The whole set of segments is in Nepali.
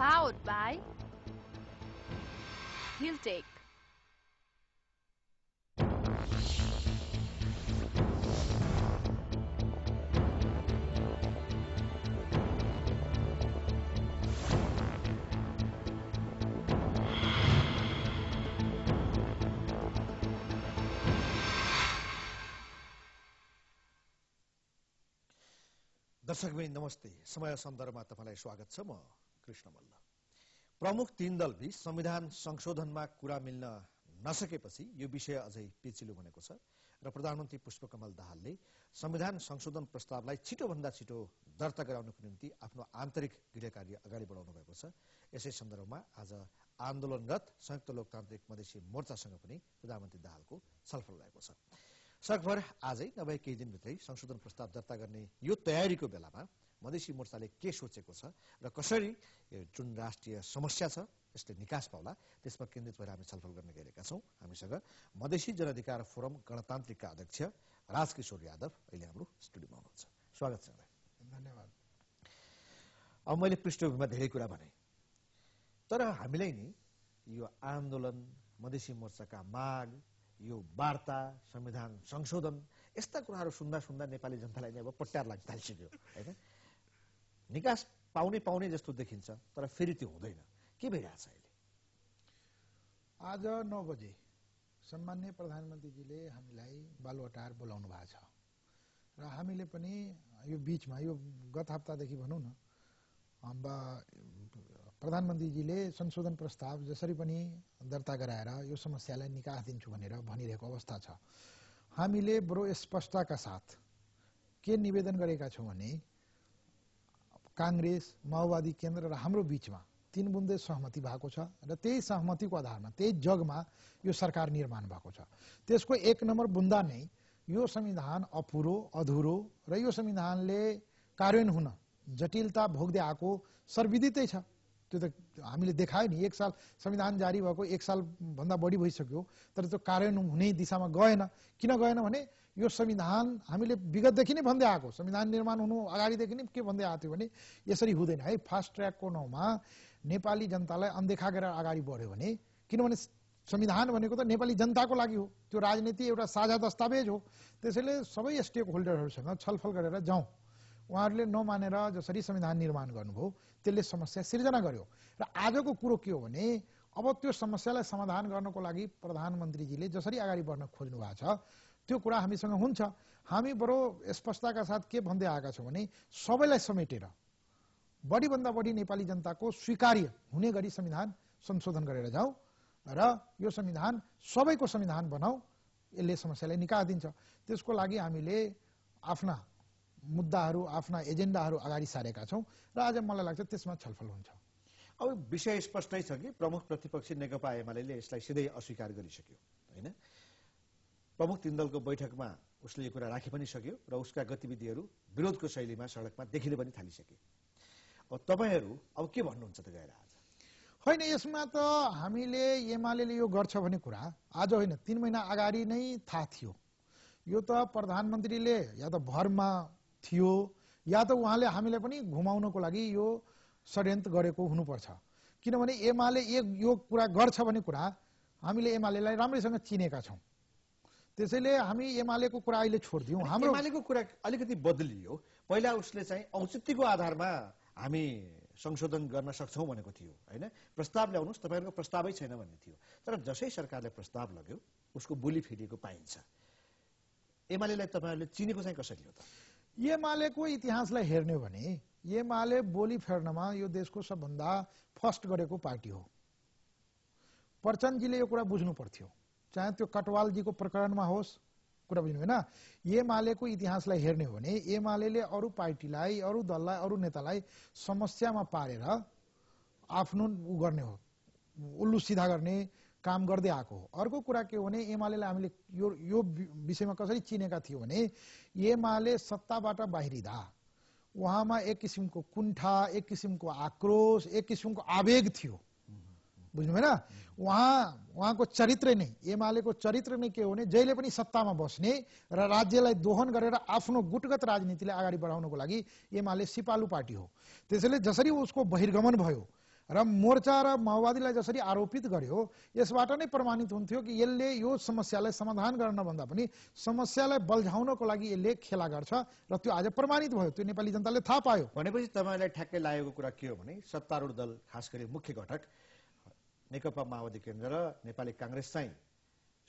powered by Hilltech. दर्शकबिन नमस्ते समय सन्दर्भमा तपाईँलाई स्वागत छ म कृष्ण मल्ल प्रमुख तीन दल बीच संविधान संशोधनमा कुरा मिल्न नसकेपछि यो विषय अझै पेचिलो बनेको छ र प्रधानमन्त्री पुष्पकमल दाहालले संविधान संशोधन प्रस्तावलाई छिटोभन्दा छिटो दर्ता गराउनको निम्ति आफ्नो आन्तरिक गृह कार्य अगाडि बढाउनु भएको छ यसै सन्दर्भमा आज आन्दोलनरत संयुक्त लोकतान्त्रिक मधेसी मोर्चासँग पनि प्रधानमन्त्री दाहालको छलफल रहेको छ सकभर आजै नभए केही दिनभित्रै संशोधन प्रस्ताव दर्ता गर्ने यो तयारीको बेलामा मधेसी मोर्चाले के सोचेको छ र कसरी जुन राष्ट्रिय समस्या छ यसले निकास पाउला त्यसमा केन्द्रित भएर हामी छलफल गर्न गइरहेका छौँ हामीसँग मधेसी जनअधिकार फोरम गणतान्त्रिकका अध्यक्ष राजकिशोर यादव अहिले हाम्रो स्टुडियोमा हुनुहुन्छ स्वागत छ धन्यवाद अब मैले पृष्ठभूमिमा धेरै कुरा भने तर हामीलाई नि यो आन्दोलन मधेसी मोर्चाका माग यो वार्ता संविधान संशोधन यस्ता कुराहरू सुन्दा सुन्दा नेपाली जनतालाई नै अब पट्यार लाग्न थालिसक्यो होइन निकास पाउने पाउने जस्तो देखिन्छ तर फेरि त्यो हुँदैन के भइरहेछ अहिले आज नौ बजे सम्मान्य प्रधानमन्त्रीजीले हामीलाई बालुवाटार बोलाउनु भएको छ र हामीले पनि यो बिचमा यो गत हप्तादेखि भनौँ न अम्बा प्रधानमन्त्रीजीले संशोधन प्रस्ताव जसरी पनि दर्ता गराएर यो समस्यालाई निकास दिन्छु भनेर भनिरहेको अवस्था छ हामीले बरु स्पष्टताका साथ के निवेदन गरेका छौँ भने काङ्ग्रेस माओवादी केन्द्र र हाम्रो बिचमा तिन बुन्दे सहमति भएको छ र त्यही सहमतिको आधारमा त्यही जगमा यो सरकार निर्माण भएको छ त्यसको एक नम्बर बुन्दा नै यो संविधान अपुरो अधुरो र यो संविधानले कार्यान्वयन हुन जटिलता भोग्दै आएको सर्विदितै छ त्यो त हामीले देखायो नि एक साल संविधान जारी भएको एक सालभन्दा बढी भइसक्यो तर त्यो कार्यान्वयन हुने दिशामा गएन किन गएन भने यो संविधान हामीले विगतदेखि नै भन्दै आएको संविधान निर्माण हुनु अगाडिदेखि नै के भन्दै आएको थियो भने यसरी हुँदैन है फास्ट ट्र्याकको नाउँमा नेपाली जनतालाई अनदेखा गरेर अगाडि बढ्यो भने किनभने संविधान भनेको त नेपाली जनताको लागि हो त्यो राजनीति एउटा साझा दस्तावेज हो त्यसैले सबै स्टेक होल्डरहरूसँग छलफल गरेर जाउँ उहाँहरूले नमानेर जसरी संविधान निर्माण गर्नुभयो त्यसले समस्या सिर्जना गर्यो र आजको कुरो के हो भने अब त्यो समस्यालाई समाधान गर्नको लागि प्रधानमन्त्रीजीले जसरी अगाडि बढ्न खोज्नु भएको छ त्यो कुरा हामीसँग हुन्छ हामी बरु स्पष्टताका साथ के भन्दै आएका छौँ भने सबैलाई समेटेर बढीभन्दा बढी नेपाली जनताको स्वीकार्य हुने गरी संविधान संशोधन गरेर जाउँ र यो संविधान सबैको संविधान बनाऊ यसले समस्यालाई निकालिदिन्छ त्यसको लागि हामीले आफ्ना मुद्दाहरू आफ्ना एजेन्डाहरू अगाडि सारेका छौँ र आज मलाई लाग्छ त्यसमा छलफल हुन्छ अब विषय स्पष्टै छ कि प्रमुख प्रतिपक्षी नेकपा एमाले यसलाई सिधै अस्वीकार गरिसक्यो होइन प्रमुख तिन दलको बैठकमा उसले यो कुरा राखि पनि सक्यो र उसका गतिविधिहरू विरोधको शैलीमा सडकमा देखिन पनि थालिसके अब तपाईँहरू अब के भन्नुहुन्छ त गएर आज होइन यसमा त हामीले एमाले यो गर्छ भन्ने कुरा आज होइन तिन महिना अगाडि नै थाहा थियो यो त प्रधानमन्त्रीले या त भरमा थियो या त उहाँले हामीलाई पनि घुमाउनको लागि यो षड्यन्त्र गरेको हुनुपर्छ किनभने एमाले यो कुरा गर्छ भन्ने कुरा हामीले एमालेलाई राम्रैसँग चिनेका छौँ त्यसैले हामी एमालेको कुरा अहिले छोडिदियौँ हाम्रो एमालेको कुरा अलिकति बदलियो पहिला उसले चाहिँ औचित्यको आधारमा हामी संशोधन गर्न सक्छौँ भनेको थियो होइन प्रस्ताव ल्याउनुहोस् तपाईँहरूको प्रस्तावै छैन भन्ने थियो तर जसै सरकारले प्रस्ताव लग्यो उसको बोली फेरिएको पाइन्छ एमालेलाई तपाईँहरूले चिनेको चाहिँ कसरी हो त एमालेको इतिहासलाई हेर्ने हो भने एमाले बोली फेर्नमा यो देशको सबभन्दा फर्स्ट गरेको पार्टी हो प्रचण्डजीले यो कुरा बुझ्नु पर्थ्यो चाहे त्यो कटवालजीको प्रकरणमा होस् कुरा बुझ्नु होइन एमालेको इतिहासलाई हेर्ने हो भने एमाले अरू पार्टीलाई अरू दललाई अरू नेतालाई समस्यामा पारेर आफ्नो ऊ गर्ने हो उल्लु सिधा गर्ने काम गर्दै आएको हो अर्को कुरा के हो भने एमाले हामीले यो यो विषयमा कसरी चिनेका थियौँ भने एमाले सत्ताबाट बाहिरिँदा उहाँमा एक किसिमको कुण्ठा एक किसिमको आक्रोश एक किसिमको आवेग थियो बुझ्नु भएन उहाँ उहाँको चरित्र नै एमालेको चरित्र नै के हो भने जहिले पनि सत्तामा बस्ने र राज्यलाई दोहन गरेर आफ्नो गुटगत राजनीतिलाई अगाडि बढाउनको लागि एमाले सिपालु पार्टी हो त्यसैले जसरी उसको बहिर्गमन भयो र मोर्चा र माओवादीलाई जसरी आरोपित गर्यो यसबाट नै प्रमाणित हुन्थ्यो कि यसले यो समस्यालाई समाधान गर्न भन्दा पनि समस्यालाई बल्झाउनको लागि यसले खेला गर्छ र त्यो आज प्रमाणित भयो त्यो नेपाली जनताले थाहा पायो भनेपछि तपाईँलाई ठ्याक्कै लागेको कुरा के हो भने सत्तारूढ दल खास गरी मुख्य घटक नेकपा माओवादी केन्द्र र नेपाली काङ्ग्रेस चाहिँ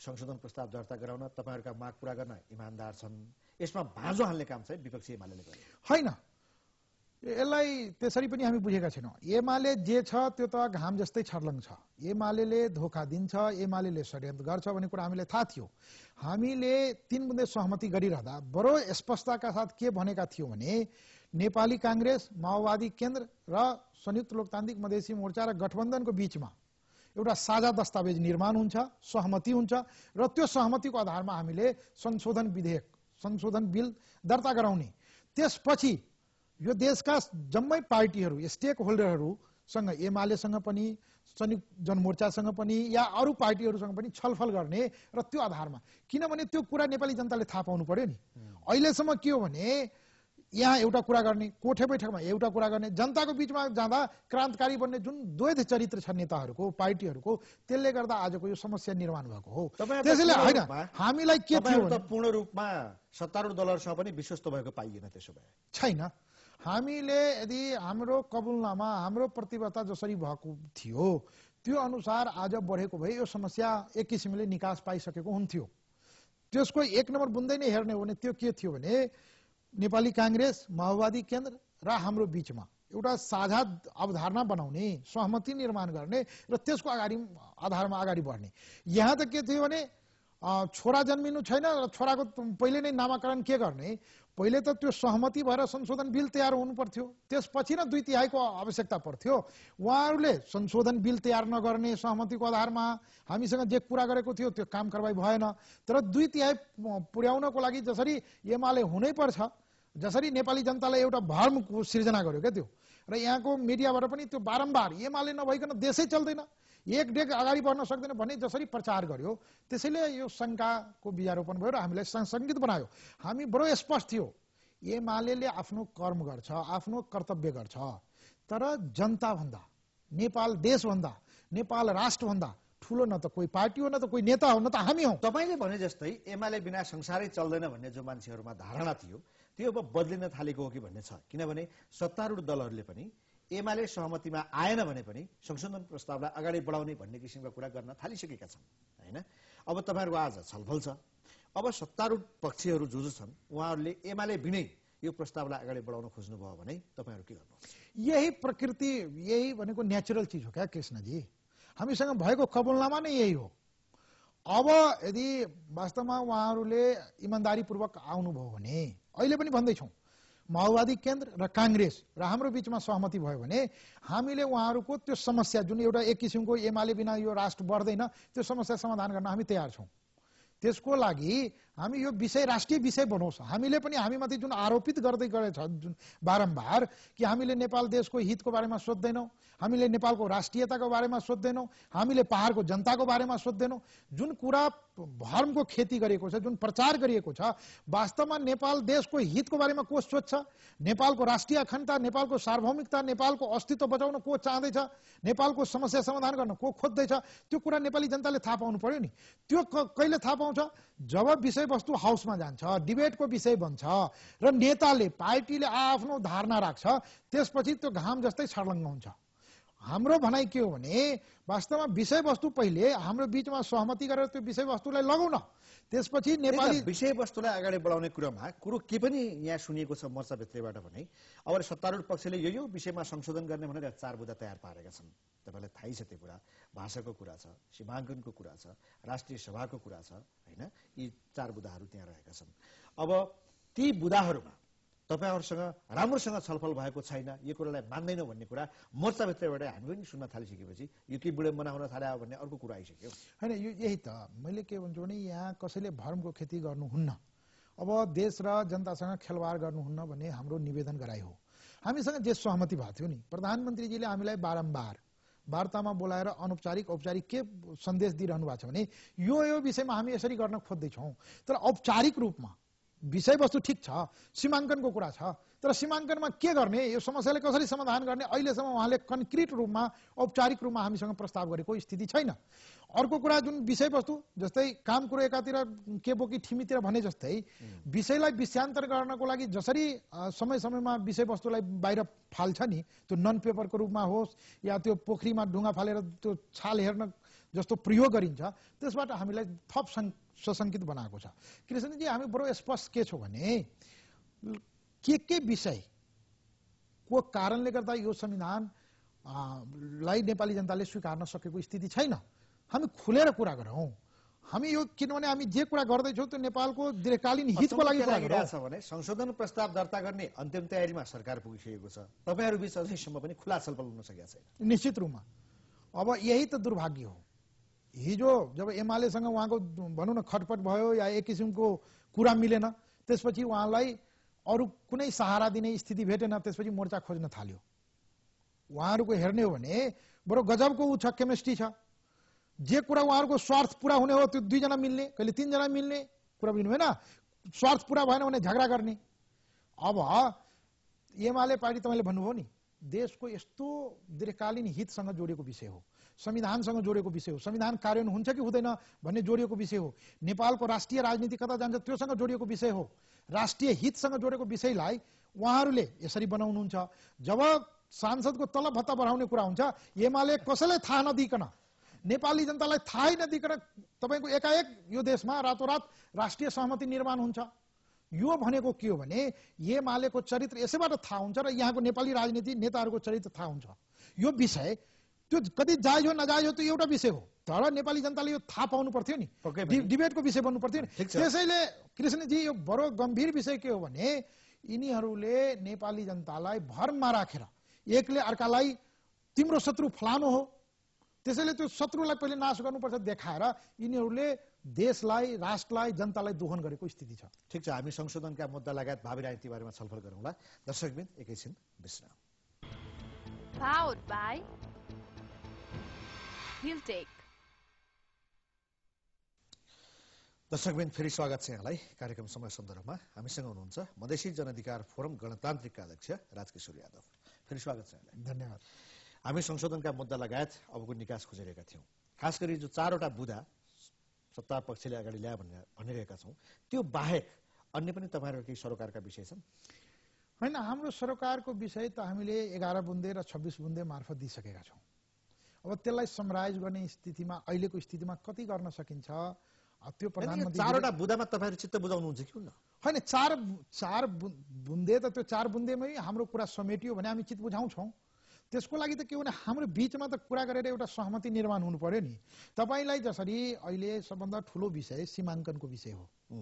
संशोधन प्रस्ताव दर्ता गराउन तपाईँहरूका माग पुरा गर्न इमान्दार छन् यसमा भाँजो हाल्ने काम चाहिँ विपक्षी एमाले गर्यो होइन यसलाई त्यसरी पनि हामी बुझेका छैनौँ एमाले जे छ त्यो त घाम जस्तै छर्लङ छ एमाले धोका दिन्छ एमाले षड्यन्त्र गर्छ भन्ने कुरा हामीलाई थाहा थियो हामीले तिन बुँदे सहमति गरिरहँदा बडो स्पष्टताका साथ के भनेका थियौँ भने नेपाली काङ्ग्रेस माओवादी केन्द्र र संयुक्त लोकतान्त्रिक मधेसी मोर्चा र गठबन्धनको बिचमा एउटा साझा दस्तावेज निर्माण हुन्छ सहमति हुन्छ र त्यो सहमतिको आधारमा हामीले संशोधन विधेयक संशोधन बिल दर्ता गराउने त्यसपछि यो देशका जम्मै पार्टीहरू स्टेक होल्डरहरूसँग एमालेसँग पनि संयुक्त जनमोर्चासँग पनि या अरू पार्टीहरूसँग पनि छलफल गर्ने र त्यो आधारमा किनभने त्यो कुरा नेपाली जनताले थाहा पाउनु पर्यो नि अहिलेसम्म के हो भने यहाँ एउटा कुरा गर्ने कोठे बैठकमा एउटा कुरा गर्ने जनताको बिचमा जाँदा क्रान्तिकारी बन्ने जुन द्वैध चरित्र छ नेताहरूको पार्टीहरूको त्यसले गर्दा आजको यो समस्या निर्माण भएको हो त्यसैले होइन हामीलाई के पूर्ण रूपमा सत्तारूढ दलहरूसँग पनि विश्वस्त भएको पाइएन त्यसो भए छैन हामीले यदि हाम्रो कबुलनामा हाम्रो प्रतिबद्धता जसरी भएको थियो त्यो अनुसार आज बढेको भए यो समस्या एक किसिमले निकास पाइसकेको हुन्थ्यो त्यसको एक नम्बर बुन्दै नै हेर्ने हो भने त्यो के थियो भने नेपाली काङ्ग्रेस माओवादी केन्द्र र हाम्रो बिचमा एउटा साझा अवधारणा बनाउने सहमति निर्माण गर्ने र त्यसको अगाडि आधारमा अगाडि बढ्ने यहाँ त के थियो भने छोरा जन्मिनु छैन र छोराको पहिले नै नामाकरण के गर्ने पहिले त त्यो सहमति भएर संशोधन बिल तयार हुनु पर्थ्यो त्यसपछि नै दुई तिहाईको आवश्यकता पर्थ्यो उहाँहरूले संशोधन बिल तयार नगर्ने सहमतिको आधारमा हामीसँग जे कुरा गरेको थियो त्यो काम कारवाही भएन तर दुई तिहाई पुर्याउनको लागि जसरी एमाले पर्छ जसरी नेपाली जनताले एउटा भर्म सृजना गर्यो क्या त्यो र यहाँको मिडियाबाट पनि त्यो बारम्बार एमाले नभइकन देशै चल्दैन एक डेक अगाडि बढ्न सक्दैन भन्ने जसरी प्रचार गर्यो त्यसैले यो शङ्काको बिजारोपण भयो र हामीलाई सङ्गीत बनायो हामी बडो स्पष्ट थियो एमाले आफ्नो कर्म गर्छ आफ्नो कर्तव्य गर्छ तर जनताभन्दा नेपाल देशभन्दा नेपाल राष्ट्रभन्दा ठुलो न त कोही पार्टी हो न त कोही नेता हो न त हामी हौ तपाईँले भने जस्तै एमाले बिना संसारै चल्दैन भन्ने जो मान्छेहरूमा धारणा थियो त्यो अब बदलिन थालेको हो कि भन्ने छ किनभने सत्तारूढ दलहरूले पनि एमाले सहमतिमा आएन भने पनि संशोधन प्रस्तावलाई अगाडि बढाउने भन्ने किसिमका कुरा गर्न थालिसकेका छन् होइन अब तपाईँहरूको आज छलफल छ अब सत्तारूढ पक्षहरू जो जो छन् उहाँहरूले एमाले बिनै यो प्रस्तावलाई अगाडि बढाउन खोज्नुभयो भने तपाईँहरू के गर्नु यही प्रकृति यही भनेको नेचुरल चिज हो क्या कृष्णजी हामीसँग भएको कबोलनामा नै यही हो अब यदि वास्तवमा उहाँहरूले इमान्दारीपूर्वक आउनुभयो भने अहिले पनि भन्दैछौँ माओवादी केन्द्र र काङ्ग्रेस र हाम्रो बिचमा सहमति भयो भने हामीले उहाँहरूको त्यो समस्या जुन एउटा एक किसिमको एमाले बिना यो राष्ट्र बढ्दैन त्यो समस्या समाधान गर्न हामी तयार छौँ त्यसको लागि हामी यो विषय राष्ट्रिय विषय बनाउँछ हामीले पनि हामीमाथि जुन आरोपित गर्दै गएछ जुन बारम्बार कि हामीले नेपाल देशको हितको बारेमा सोध्दैनौँ हामीले नेपालको राष्ट्रियताको बारेमा सोध्दैनौँ हामीले पहाडको जनताको बारेमा सोध्दैनौँ जुन कुरा भर्मको खेती गरिएको छ जुन प्रचार गरिएको छ वास्तवमा नेपाल देशको हितको बारेमा को सोध्छ नेपालको राष्ट्रिय अखण्डता नेपालको सार्वभौमिकता नेपालको अस्तित्व बचाउन को चाहँदैछ नेपालको समस्या समाधान गर्न को खोज्दैछ त्यो कुरा नेपाली जनताले थाहा पाउनु पर्यो नि त्यो कहिले थाहा पाउँछ आउँछ जब विषयवस्तु हाउसमा जान्छ डिबेटको विषय बन्छ र नेताले पार्टीले आआफ्नो धारणा राख्छ त्यसपछि त्यो घाम जस्तै छर्लङ्ग हुन्छ हाम्रो भनाइ के हो भने वास्तवमा विषयवस्तु पहिले हाम्रो बिचमा सहमति गरेर त्यो विषयवस्तुलाई लगाउन त्यसपछि नेपाली विषयवस्तुलाई अगाडि बढाउने कुरामा कुरो के पनि यहाँ सुनिएको छ मोर्चाभित्रबाट भने अब सत्तारूढ पक्षले यो यो विषयमा संशोधन गर्ने भनेर चार बुदा तयार पारेका छन् तपाईँलाई थाहै छ त्यो कुरा भाषाको कुरा छ सीमाङ्कनको कुरा छ राष्ट्रिय सभाको कुरा छ होइन यी चार बुदाहरू त्यहाँ रहेका छन् अब ती बुदाहरूमा तपाईँहरूसँग राम्रोसँग छलफल भएको छैन यो कुरालाई मान्दैनौँ भन्ने कुरा मोर्चाभित्रबाट हामी पनि सुन्न थालिसकेपछि यो के बुढे मनाउन थाल्यो भन्ने अर्को कुरा आइसक्यो होइन यो यही त मैले के भन्छु भने यहाँ कसैले भर्मको खेती गर्नुहुन्न अब देश र जनतासँग खेलवार गर्नुहुन्न भन्ने हाम्रो निवेदन गराइ हो हामीसँग जे सहमति भएको थियो नि प्रधानमन्त्रीजीले हामीलाई बारम्बार वार्तामा बोलाएर अनौपचारिक औपचारिक के सन्देश दिइरहनु भएको छ भने यो यो विषयमा हामी यसरी गर्न खोज्दैछौँ तर औपचारिक रूपमा विषयवस्तु ठिक छ सीमाङ्कनको कुरा छ तर सीमाङ्कनमा के गर्ने यो समस्यालाई कसरी समाधान गर्ने अहिलेसम्म उहाँले कन्क्रिट रूपमा औपचारिक रूपमा हामीसँग प्रस्ताव गरेको स्थिति छैन अर्को कुरा जुन विषयवस्तु जस्तै काम कुरो एकातिर के बोकी ठिमीतिर भने जस्तै विषयलाई विषयान्तर गर्नको लागि जसरी समय समयमा विषयवस्तुलाई बाहिर फाल्छ नि त्यो नन पेपरको रूपमा होस् या त्यो पोखरीमा ढुङ्गा फालेर त्यो छाल हेर्न जस्तो प्रयोग गरिन्छ त्यसबाट हामीलाई थप सशङ्कित बनाएको छ कृष्णजी हामी बरु स्पष्ट के छौँ भने के के विषयको कारणले गर्दा यो संविधान लाई नेपाली जनताले स्वीकार्न सकेको स्थिति छैन हामी खुलेर कुरा गरौँ हामी यो किनभने हामी जे कुरा गर्दैछौँ त्यो नेपालको दीर्घकालीन हितको लागि भने संशोधन प्रस्ताव दर्ता गर्ने अन्तिम तयारीमा सरकार पुगिसकेको छ तपाईँहरू बिच अझैसम्म पनि खुला छलफल हुन सकेको छैन निश्चित रूपमा अब यही त दुर्भाग्य हो हिजो जब एमालेसँग उहाँको भनौँ न खटपट भयो या एक किसिमको कुरा मिलेन त्यसपछि उहाँलाई अरू कुनै सहारा दिने स्थिति भेटेन त्यसपछि मोर्चा खोज्न थाल्यो उहाँहरूको हेर्ने हो भने बरु गजबको ऊ छ केमिस्ट्री छ जे कुरा उहाँहरूको स्वार्थ पुरा हुने हो त्यो दुईजना मिल्ने कहिले तिनजना मिल्ने कुरा बुझ्नु होइन स्वार्थ पुरा भएन भने झगडा गर्ने अब एमाले पार्टी तपाईँले भन्नुभयो नि देशको यस्तो दीर्घकालीन हितसँग जोडिएको विषय हो संविधानसँग जोडेको विषय हो संविधान कार्यान्वयन हुन्छ कि हुँदैन भन्ने जोडिएको विषय हो नेपालको राष्ट्रिय राजनीति कता जान्छ त्योसँग जोडिएको विषय हो राष्ट्रिय हितसँग जोडेको विषयलाई उहाँहरूले यसरी बनाउनुहुन्छ जब सांसदको तलब भत्ता बढाउने कुरा हुन्छ एमाले कसैलाई थाहा नदिकन नेपाली जनतालाई थाहै नदिकन तपाईँको एकाएक यो देशमा रातोरात राष्ट्रिय सहमति निर्माण हुन्छ यो भनेको के हो भने एमालेको चरित्र यसैबाट थाहा हुन्छ र यहाँको नेपाली राजनीति नेताहरूको चरित्र थाहा हुन्छ यो विषय त्यो कति जायज हो नजायज हो त्यो एउटा विषय हो तर नेपाली जनताले यो थाहा पाउनु पर्थ्यो नि डिबेटको विषय बन्नु पर्थ्यो नि त्यसैले कृष्णजी यो बडो गम्भीर विषय के हो भने यिनीहरूले नेपाली जनतालाई भरमा राखेर एकले अर्कालाई तिम्रो शत्रु फलानु हो त्यसैले त्यो शत्रुलाई पहिले नाश गर्नुपर्छ देखाएर यिनीहरूले देशलाई राष्ट्रलाई जनतालाई दोहन गरेको स्थिति छ ठिक छ हामी संशोधनका मुद्दा लगायत भावी राजनीति बारेमा छलफल गरौँला दर्शकबिन एकैछिन विश्राम he'll take. दर्शकबिन फेरि स्वागत छ यहाँलाई कार्यक्रम समय सन्दर्भमा हामीसँग हुनुहुन्छ मधेसी जनअधिकार फोरम गणतान्त्रिकका अध्यक्ष राजकिशोर यादव फेरि स्वागत छ यहाँलाई धन्यवाद हामी संशोधनका मुद्दा लगायत अबको निकास खोजिरहेका थियौँ खास गरी जो चारवटा बुधा सत्ता पक्षले अगाडि ल्याए भनेर भनिरहेका छौँ त्यो बाहेक अन्य पनि तपाईँहरूको केही सरोकारका विषय छन् होइन हाम्रो सरोकारको विषय त हामीले एघार बुन्दे र छब्बिस बुन्दे मार्फत दिइसकेका छौँ अब त्यसलाई समराइज गर्ने स्थितिमा अहिलेको स्थितिमा कति गर्न सकिन्छ त्यो प्रधानमन्त्री चारवटा बुदामा तपाईँहरू चित्त बुझाउनुहुन्छ कि होइन चार चार बुन्दे त त्यो चार बुन्देमै हाम्रो कुरा समेटियो भने हामी चित्त बुझाउँछौँ त्यसको लागि त के भने हाम्रो बिचमा त कुरा गरेर एउटा सहमति निर्माण हुनु पर्यो नि तपाईँलाई जसरी अहिले सबभन्दा ठुलो विषय सीमाङ्कनको विषय हो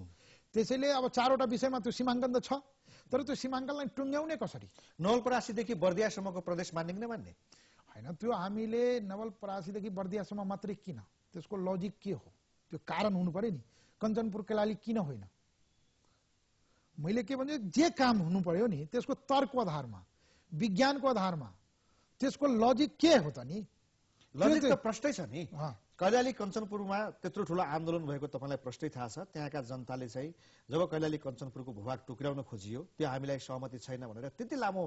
त्यसैले अब चारवटा विषयमा त्यो सीमाङ्कन त छ तर त्यो सीमाङ्कनलाई टुङ्ग्याउने कसरी नवलपरासीदेखि बर्दियासम्मको प्रदेश मान्ने कि नमान्ने होइन त्यो हामीले नवल परासीदेखि बर्दियासम्म मात्रै किन त्यसको लजिक के हो त्यो कारण हुनु पर्यो नि कञ्चनपुर केलाली किन होइन मैले के भन्छु जे काम हुनु पर्यो नि त्यसको तर्कको आधारमा विज्ञानको आधारमा त्यसको लजिक के हो त नि लजिक त प्रष्टै छ नि कैलाली कञ्चनपुरमा त्यत्रो ठुलो आन्दोलन भएको तपाईँलाई प्रष्टै थाहा छ त्यहाँका जनताले चाहिँ जब कैलाली कञ्चनपुरको भूभाग टुक्राउन खोजियो त्यो हामीलाई सहमति छैन भनेर त्यति लामो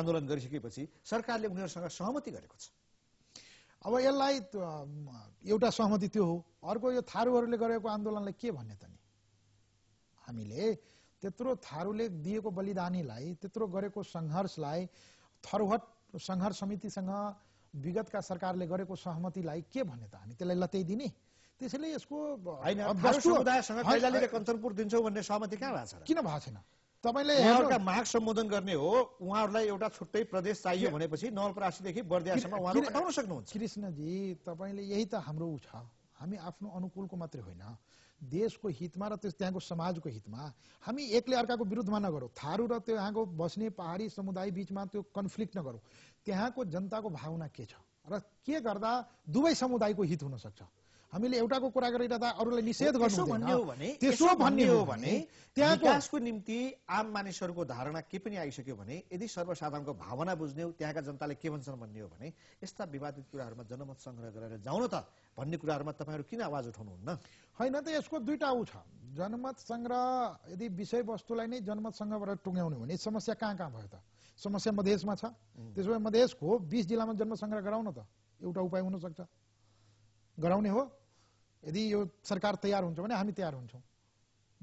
आन्दोलन गरिसकेपछि सरकारले उनीहरूसँग सहमति गरेको छ अब यसलाई एउटा सहमति त्यो हो अर्को यो थारूहरूले गरेको आन्दोलनलाई के भन्ने त नि हामीले त्यत्रो थारूले दिएको बलिदानीलाई त्यत्रो गरेको सङ्घर्षलाई थरुहट सङ्घर्ष समितिसँग विगतका सरकारले गरेको सहमतिलाई के भने त हामी त्यसलाई लत्याइदिने त्यसैले यसको कञ्चनपुर दिन्छौँ भन्ने सहमति कहाँ भएको छ किन भएको छैन तपाईँले एउटा माग सम्बोधन गर्ने हो उहाँहरूलाई एउटा छुट्टै प्रदेश चाहियो भनेपछि नवलपरासीदेखि बर्दियासम्म उहाँहरू पठाउन सक्नुहुन्छ कृष्णजी तपाईँले यही त हाम्रो छ हामी आफ्नो अनुकूलको मात्रै होइन देशको हितमा र त्यस त्यहाँको समाजको हितमा हामी एकले अर्काको विरुद्धमा नगरौँ थारू र त्यहाँको बस्ने पहाडी समुदाय बिचमा त्यो कन्फ्लिक्ट नगरौँ त्यहाँको जनताको भावना के छ र के गर्दा दुवै समुदायको हित हुन सक्छ हामीले एउटाको कुरा गरिरहँदा अरूलाई निषेध गर्नु त्यसो भन्ने हो भने विकासको निम्ति आम मानिसहरूको धारणा के पनि आइसक्यो भने यदि सर्वसाधारणको भावना बुझ्ने हो त्यहाँका जनताले के भन्छन् भन्ने हो भने यस्ता विवादित कुराहरूमा जनमत सङ्ग्रह गरेर जाउनु त भन्ने कुराहरूमा तपाईँहरू किन आवाज उठाउनुहुन्न होइन त यसको दुईटा ऊ छ जनमत सङ्ग्रह यदि विषयवस्तुलाई नै जनमत सङ्ग्रहबाट टुङ्ग्याउने भने समस्या कहाँ कहाँ भयो त समस्या मधेसमा छ त्यसो भए मधेसको बिस जिल्लामा जन्म गराउन त एउटा उपाय हुनसक्छ गराउने हो यदि यो सरकार तयार हुन्छ भने हामी तयार हुन्छौँ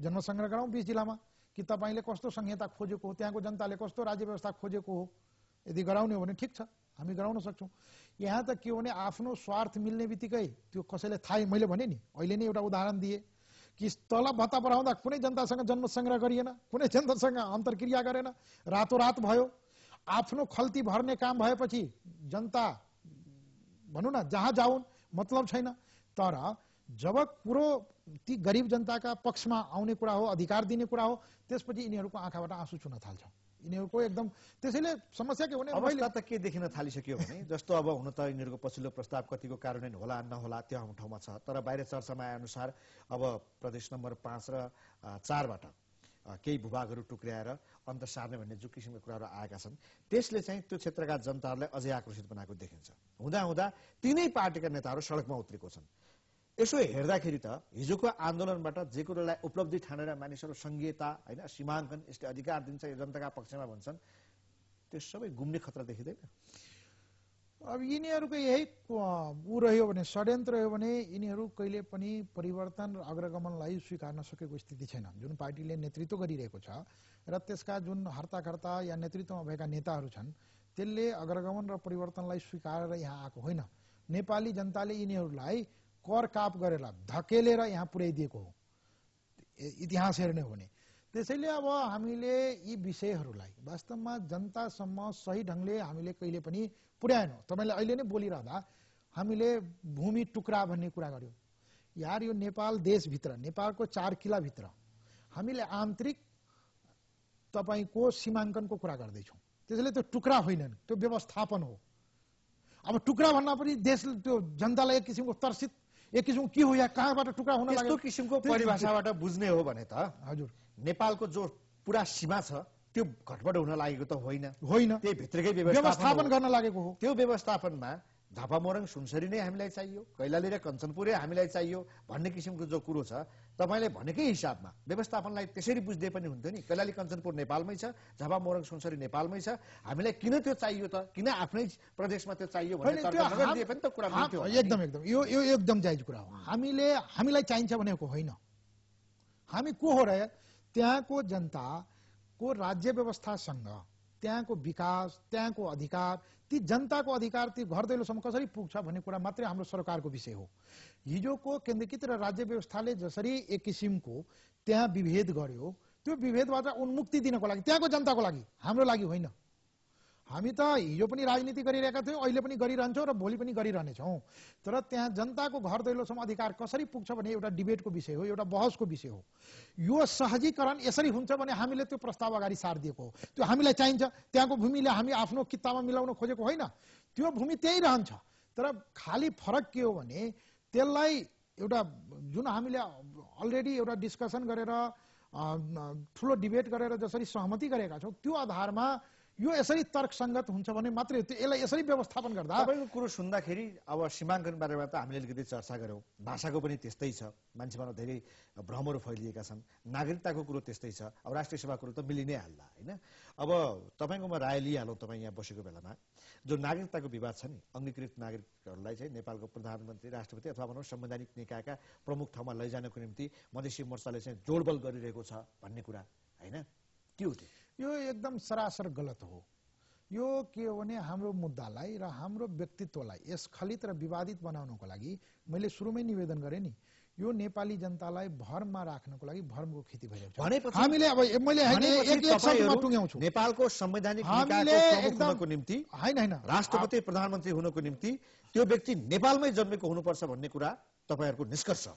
जन्म गराउँ बिस जिल्लामा कि तपाईँले कस्तो संहिता खोजेको हो त्यहाँको जनताले कस्तो राज्य व्यवस्था खोजेको हो यदि गराउने हो भने ठिक छ हामी गराउन सक्छौँ यहाँ त के हो भने आफ्नो स्वार्थ मिल्ने बित्तिकै त्यो कसैलाई थाहै मैले भने नि अहिले नै एउटा उदाहरण दिएँ कि तलब भत्ता बढाउँदा कुनै जनतासँग जन्म गरिएन कुनै जनतासँग अन्तर्क्रिया गरेन रातो रात भयो आफ्नो खल्ती भर्ने काम भएपछि जनता भनौँ न जहाँ जाउन् मतलब छैन तर जब कुरो ती गरिब जनताका पक्षमा आउने कुरा हो अधिकार दिने कुरा हो त्यसपछि यिनीहरूको आँखाबाट आँसु छुन थाल्छ यिनीहरूको एकदम त्यसैले समस्या के हुने अवस्था त के देखिन थालिसक्यो भने जस्तो अब हुन त यिनीहरूको पछिल्लो प्रस्ताव कतिको कार्यान्वयन होला नहोला त्यो ठाउँमा छ तर बाहिर चर्चामा आएअनुसार अब प्रदेश नम्बर पाँच र चारबाट केही भूभागहरू टुक्र्याएर अन्त सार्ने भन्ने जुन किसिमको कुराहरू आएका छन् त्यसले चाहिँ त्यो क्षेत्रका जनताहरूलाई अझै आकर्षित बनाएको देखिन्छ हुँदा हुँदा तिनै पार्टीका नेताहरू सडकमा उत्रेको छन् यसो हेर्दाखेरि त हिजोको आन्दोलनबाट जे कुरोलाई उपलब्धि ठानेर मानिसहरू सङ्घीयता होइन सीमाङ्कन यसले अधिकार दिन्छ यो जनताका पक्षमा भन्छन् त्यो सबै गुम्ने खतरा देखिँदैन अब यिनीहरूको यही ऊ रह्यो भने षड्यन्त्र रह्यो भने यिनीहरू कहिले पनि परिवर्तन र अग्रगमनलाई स्वीकार्न सकेको स्थिति छैन जुन पार्टीले नेतृत्व गरिरहेको छ र त्यसका जुन हर्ताकर्ता या नेतृत्वमा भएका नेताहरू छन् त्यसले अग्रगमन र परिवर्तनलाई स्वीकारेर यहाँ आएको होइन नेपाली जनताले यिनीहरूलाई कर काप गरेर धकेलेर यहाँ पुर्याइदिएको हो इतिहास हेर्ने हो भने त्यसैले अब हामीले यी विषयहरूलाई वास्तवमा जनतासम्म सही ढङ्गले हामीले कहिले पनि पुर्याएनौँ तपाईँले अहिले नै बोलिरहँदा हामीले भूमि टुक्रा भन्ने कुरा गऱ्यौँ यार यो नेपाल देशभित्र नेपालको चार किलाभित्र हामीले आन्तरिक तपाईँको सीमाङ्कनको कुरा गर्दैछौँ त्यसैले त्यो टुक्रा होइनन् त्यो व्यवस्थापन हो अब टुक्रा भन्दा पनि देश त्यो जनतालाई एक किसिमको तर्सित एक किसिम के हो या कहाँबाट टुक्रा हुन यस्तो किसिमको परिभाषाबाट बुझ्ने हो भने त हजुर नेपालको जो पुरा सीमा छ त्यो घटबड हुन लागेको त होइन होइन त्यही भित्रकै व्यवस्थापन गर्न लागेको हो त्यो व्यवस्थापनमा झापा मोरङ सुनसरी नै हामीलाई चाहियो कैलाली र कञ्चनपुरै हामीलाई चाहियो भन्ने किसिमको जो कुरो छ तपाईँले भनेकै हिसाबमा व्यवस्थापनलाई त्यसरी बुझ्दै पनि हुन्थ्यो नि कैलाली कञ्चनपुर नेपालमै छ झापा मोरङ सुनसरी नेपालमै छ हामीलाई किन त्यो चाहियो त किन आफ्नै प्रदेशमा त्यो चाहियो कुरा एकदम एकदम यो यो एकदम जायज कुरा हो हामीले हामीलाई चाहिन्छ भनेको होइन हामी को हो र त्यहाँको जनताको राज्य व्यवस्थासँग त्यहाँको विकास त्यहाँको अधिकार ती जनताको अधिकार ती घर दैलोसम्म कसरी पुग्छ भन्ने कुरा मात्रै हाम्रो सरकारको विषय हो हिजोको केन्द्रीकृत र राज्य व्यवस्थाले जसरी एक किसिमको त्यहाँ विभेद गर्यो त्यो विभेदबाट उन्मुक्ति दिनको लागि त्यहाँको जनताको लागि हाम्रो लागि होइन हामी त हिजो पनि राजनीति गरिरहेका थियौँ अहिले पनि गरिरहन्छौँ र भोलि पनि गरिरहनेछौँ तर त्यहाँ जनताको घर दैलोसम्म अधिकार कसरी पुग्छ भने एउटा डिबेटको विषय हो एउटा बहसको विषय हो यो सहजीकरण यसरी हुन्छ भने हामीले त्यो प्रस्ताव अगाडि सारिदिएको हो त्यो हामीलाई चाहिन्छ त्यहाँको भूमिले हामी आफ्नो किताबमा मिलाउन खोजेको होइन त्यो भूमि त्यही रहन्छ तर खालि फरक के हो भने त्यसलाई एउटा जुन हामीले अलरेडी एउटा डिस्कसन गरेर ठुलो डिबेट गरेर जसरी सहमति गरेका छौँ त्यो आधारमा यो यसरी तर्कसङ्गत हुन्छ भने मात्रै त्यो यसलाई यसरी व्यवस्थापन गर्दा तपाईँको कुरो सुन्दाखेरि अब सीमाङ्कन बारेमा त हामीले अलिकति चर्चा गऱ्यौँ भाषाको पनि त्यस्तै छ मान्छेमा धेरै भ्रमहरू फैलिएका छन् नागरिकताको कुरो त्यस्तै छ अब राष्ट्रिय सेवा कुरो त मिलि नै हाल्ला होइन अब तपाईँको म राय लिइहालौँ तपाईँ यहाँ बसेको बेलामा जो नागरिकताको विवाद छ नि अङ्गीकृत नागरिकहरूलाई चाहिँ नेपालको प्रधानमन्त्री राष्ट्रपति अथवा भनौँ संवैधानिक निकायका प्रमुख ठाउँमा लैजानको निम्ति मधेसी मोर्चाले चाहिँ जोडबल गरिरहेको छ भन्ने कुरा होइन के हो त्यो यो एकदम सरासर गलत हो यो के हो भने हाम्रो मुद्दालाई र हाम्रो व्यक्तित्वलाई यस खलित र विवादित बनाउनको लागि मैले सुरुमै निवेदन गरेँ नि यो नेपाली जनतालाई भ्रममा राख्नको लागि भ्रमको खेती भइरहेको छ हामीले अब मैले नेपालको संवैधानिक हुनको निम्ति होइन होइन राष्ट्रपति प्रधानमन्त्री हुनको निम्ति त्यो व्यक्ति नेपालमै जन्मेको हुनुपर्छ भन्ने कुरा तपाईँहरूको निष्कर्ष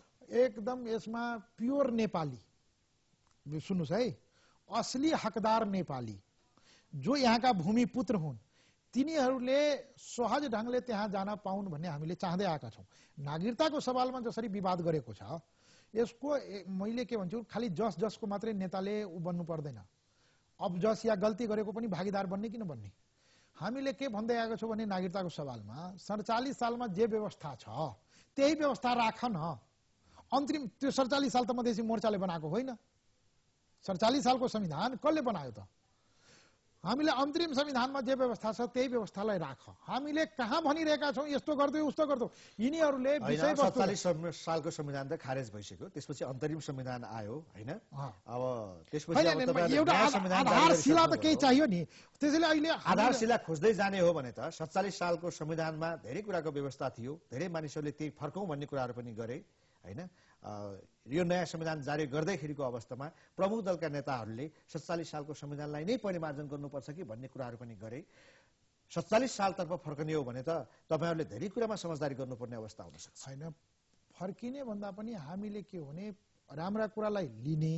एकदम यसमा प्योर नेपाली सुन्नुहोस् है असली हकदार नेपाली जो यहाँका भूमिपुत्र हुन् तिनीहरूले सहज ढङ्गले त्यहाँ जान पाउन् भन्ने हामीले चाहँदै आएका छौँ नागरिकताको सवालमा जसरी विवाद गरेको छ यसको मैले के भन्छु खालि जस जसको मात्रै नेताले ऊ बन्नु पर्दैन अब जस या गल्ती गरेको पनि भागीदार बन्ने किन बन्ने हामीले के भन्दै आएको छौँ भने नागरिकताको सवालमा सडचालिस सालमा जे व्यवस्था छ त्यही व्यवस्था राख न अन्तरिम त्यो सडचालिस साल त मधेसी मोर्चाले बनाएको होइन सडचालिस सालको संविधान कसले बनायो त हामीले अन्तरिम संविधानमा जे व्यवस्था छ त्यही व्यवस्थालाई राख हामीले कहाँ भनिरहेका छौँ यस्तो गर्दै उस्तो गर्दै यिनीहरूले सत्तालिस सालको संविधान त खारेज भइसक्यो त्यसपछि अन्तरिम संविधान आयो होइन अब त्यसपछि त केही चाहियो नि त्यसैले अहिले आधारशिला खोज्दै जाने हो भने त सत्तालिस सालको संविधानमा धेरै कुराको व्यवस्था थियो धेरै मानिसहरूले त्यही फर्कौँ भन्ने कुराहरू पनि गरे होइन यो नयाँ संविधान जारी गर्दैखेरिको अवस्थामा प्रमुख दलका नेताहरूले सत्तालिस सालको संविधानलाई नै परिमार्जन गर्नुपर्छ कि भन्ने कुराहरू पनि गरे सत्तालिस सालतर्फ फर्कने हो भने त तपाईँहरूले धेरै कुरामा समझदारी गर्नुपर्ने अवस्था हुन सक्छ होइन फर्किने भन्दा पनि हामीले के भने राम्रा कुरालाई लिने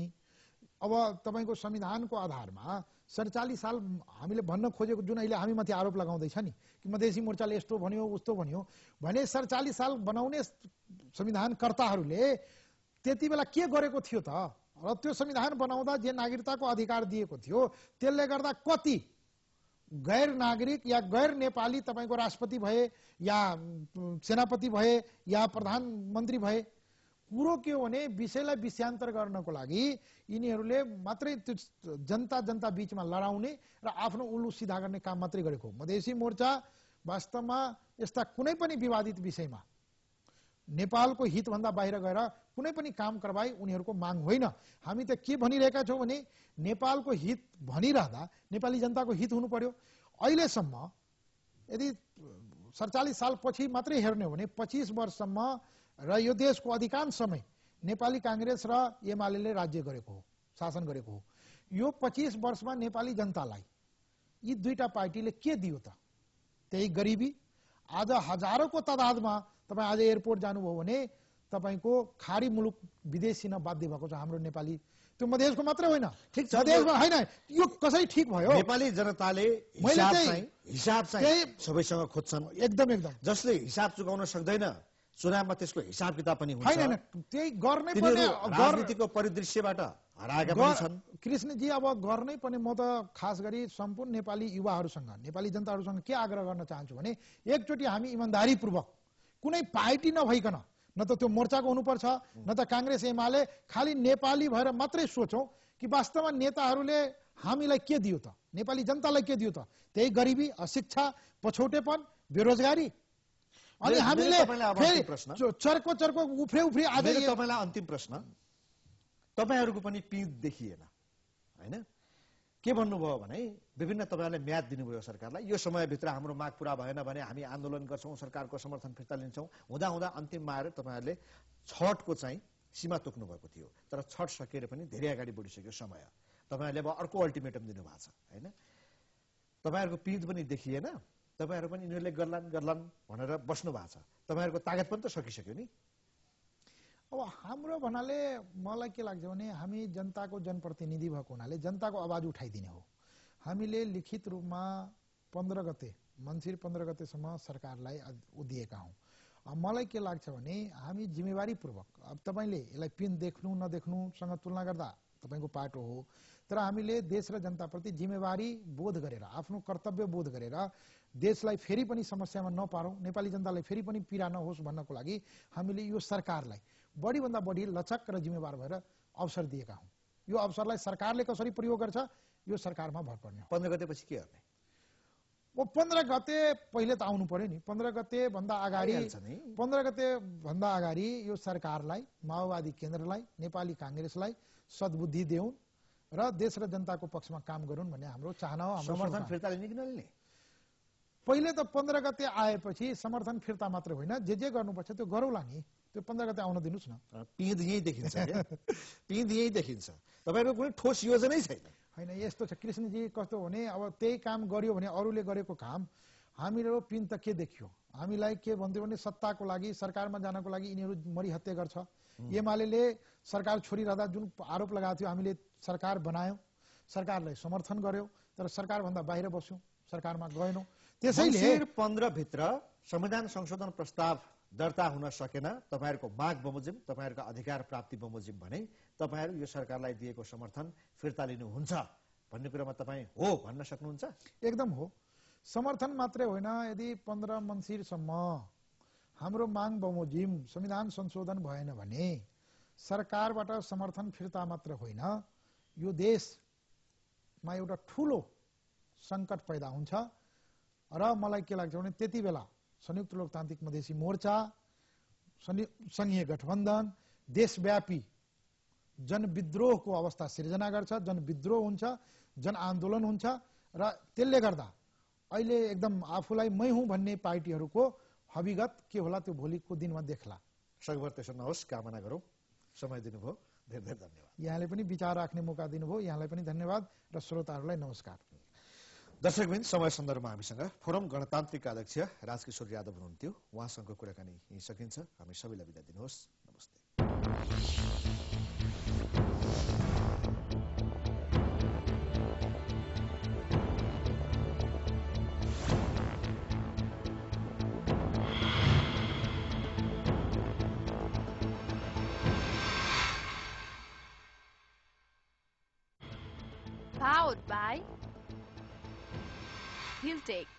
अब तपाईँको संविधानको आधारमा सडचालिस साल हामीले भन्न खोजेको जुन अहिले हामीमाथि आरोप लगाउँदैछ नि कि मधेसी मोर्चाले यस्तो भन्यो उस्तो भन्यो भने सडचालिस साल बनाउने संविधानकर्ताहरूले त्यति बेला के गरेको थियो त र त्यो संविधान बनाउँदा जे नागरिकताको अधिकार दिएको थियो त्यसले गर्दा कति गैर नागरिक या गैर नेपाली तपाईँको राष्ट्रपति भए या सेनापति भए या प्रधानमन्त्री भए कुरो के हो भने विषयलाई विषयान्तर गर्नको लागि यिनीहरूले मात्रै त्यो जनता जनता बिचमा लडाउने र आफ्नो उल्लु सिधा गर्ने काम मात्रै गरेको हो मधेसी मोर्चा वास्तवमा यस्ता कुनै पनि विवादित विषयमा नेपालको हितभन्दा बाहिर गएर कुनै पनि काम करवाई उनीहरूको माग होइन हामी त के भनिरहेका छौँ भने नेपालको हित भनिरहँदा नेपाली जनताको हित हुनु पर्यो अहिलेसम्म यदि सडचालिस सालपछि मात्रै हेर्ने हो भने पच्चिस वर्षसम्म र यो देशको अधिकांश समय नेपाली काङ्ग्रेस र एमाले राज्य गरेको हो शासन गरेको हो यो पच्चिस वर्षमा नेपाली जनतालाई यी दुईटा पार्टीले के दियो त त्यही गरिबी आज हजारौँको तादादमा तपाईँ आज एयरपोर्ट जानुभयो भने तपाईँको खाडी मुलुक विदेशी न बाध्य भएको छ हाम्रो नेपाली त्यो मधेसको मात्रै होइन ठिक छ देशमा होइन यो कसै ठिक भयो नेपाली जनताले हिसाब चाहिँ हिसाब चाहिँ सबैसँग खोज्छन् एकदम एकदम जसले हिसाब चुकाउन सक्दैन चुनावमा त्यसको हिसाब किताब पनि होइन त्यही गर्नै पनि राजनीतिको परिदृश्यबाट कृष्णजी अब गर्नै पनि म त खास गरी सम्पूर्ण नेपाली युवाहरूसँग नेपाली जनताहरूसँग के आग्रह गर्न चाहन्छु भने एकचोटि हामी इमान्दारीपूर्वक कुनै पार्टी नभइकन न त त्यो मोर्चाको हुनुपर्छ न त काङ्ग्रेस एमाले खालि नेपाली भएर मात्रै सोचौँ कि वास्तवमा नेताहरूले हामीलाई के दियो त नेपाली जनतालाई के दियो त त्यही गरिबी अशिक्षा पछौटेपन बेरोजगारी अनि हामीले चर्को चर्को उफ्रे उफ्रे आज अन्तिम प्रश्न तपाईँहरूको पनि पिँध देखिएन होइन के भन्नुभयो भने विभिन्न तपाईँहरूले म्याद दिनुभयो सरकारलाई यो समयभित्र हाम्रो माग पुरा भएन भने हामी आन्दोलन गर्छौँ सरकारको समर्थन फिर्ता लिन्छौँ हुँदा हुँदा अन्तिममा आएर तपाईँहरूले छठको चाहिँ सीमा तोक्नु भएको थियो तर छठ सकेर पनि धेरै अगाडि बढिसक्यो समय तपाईँहरूले अब अर्को अल्टिमेटम दिनुभएको छ होइन तपाईँहरूको पिँध पनि देखिएन तपाईँहरू पनि यिनीहरूले गर्लान् गर्लान् भनेर बस्नु भएको छ तपाईँहरूको तागत पनि त सकिसक्यो नि अब हाम्रो भन्नाले मलाई के लाग्छ भने हामी जनताको जनप्रतिनिधि भएको हुनाले जनताको आवाज उठाइदिने हो हामीले लिखित रूपमा पन्ध्र गते मन्सिर पन्ध्र गतेसम्म सरकारलाई उदिएका हौँ मलाई के लाग्छ भने हामी जिम्मेवारीपूर्वक अब तपाईँले यसलाई पिन देख्नु नदेख्नुसँग तुलना गर्दा तपाईँको पाटो हो तर हामीले देश र जनताप्रति जिम्मेवारी बोध गरेर आफ्नो कर्तव्य बोध गरेर देशलाई फेरि पनि समस्यामा नपारौँ नेपाली जनतालाई फेरि पनि पीडा नहोस् भन्नको लागि हामीले यो सरकारलाई बढीभन्दा बढी लचक र जिम्मेवार भएर अवसर दिएका हौँ यो अवसरलाई सरकारले कसरी प्रयोग गर्छ यो सरकारमा भर पर्ने पन्ध्र पछि के गर्ने म पन्ध्र गते पहिले त आउनु पर्यो नि पन्ध्र गते भन्दा अगाडि पन्ध्र गते भन्दा अगाडि यो सरकारलाई माओवादी केन्द्रलाई नेपाली काङ्ग्रेसलाई सद्बुद्धि देऊन् र देश र जनताको पक्षमा काम गरौँ भन्ने हाम्रो चाहना हो समर्थन फिर्ता पहिले त पन्ध्र गते आएपछि समर्थन फिर्ता मात्र होइन जे जे गर्नुपर्छ त्यो गरौला नि त्यो पन्ध्र गते आउन दिनुहोस् न पिँध यहीँ देखिन्छ पिँध यहीँ देखिन्छ तपाईँको कुनै ठोस योजनै छैन होइन यस्तो छ कृष्णजी कस्तो भने अब त्यही काम गर्यो भने अरूले गरेको काम हामीहरू पिन त के देखियो हामीलाई के भन्थ्यो भने सत्ताको लागि सरकारमा जानको लागि यिनीहरू मरिहत्या गर्छ एमाले सरकार छोडिरहँदा जुन आरोप लगाएको थियो हामीले सरकार बनायौँ सरकारलाई समर्थन गर्यौँ तर सरकारभन्दा बाहिर बस्यौँ सरकारमा गएनौँ त्यसैले पन्ध्रभित्र संविधान संशोधन प्रस्ताव दर्ता हुन सकेन तपाईँहरूको माग बमोजिम तपाईँहरूको अधिकार प्राप्ति बमोजिम भने तपाईँहरू यो सरकारलाई दिएको समर्थन फिर्ता लिनुहुन्छ भन्ने कुरामा तपाईँ हो भन्न सक्नुहुन्छ एकदम हो समर्थन मात्रै होइन यदि पन्ध्र मन्सिरसम्म हाम्रो माग बमोजिम संविधान संशोधन भएन भने सरकारबाट समर्थन फिर्ता मात्र होइन यो देशमा एउटा ठुलो सङ्कट पैदा हुन्छ र मलाई के लाग्छ भने त्यति बेला संयुक्त लोकतान्त्रिक मधेसी मोर्चा सङ्घीय गठबन्धन देशव्यापी जनविद्रोहको अवस्था सिर्जना गर्छ जनविद्रोह हुन्छ जनआन्दोलन हुन्छ र त्यसले गर्दा अहिले एकदम आफूलाई मै हुँ भन्ने पार्टीहरूको हविगत के होला त्यो भोलिको दिनमा देख्ला सकभर त्यसो नहोस् कामना गरौँ समय दिनुभयो धेरै धेरै धन्यवाद यहाँले पनि विचार राख्ने मौका दिनुभयो यहाँलाई पनि धन्यवाद र श्रोताहरूलाई नमस्कार दर्शकबिन समय सन्दर्भमा हामीसँग फोरम गणतान्त्रिक अध्यक्ष राजकिशोर यादव हुनुहुन्थ्यो उहाँसँग कुराकानी यहीँ सकिन्छ हामी सबैलाई बिदा दिनुहोस् नमस्ते mistake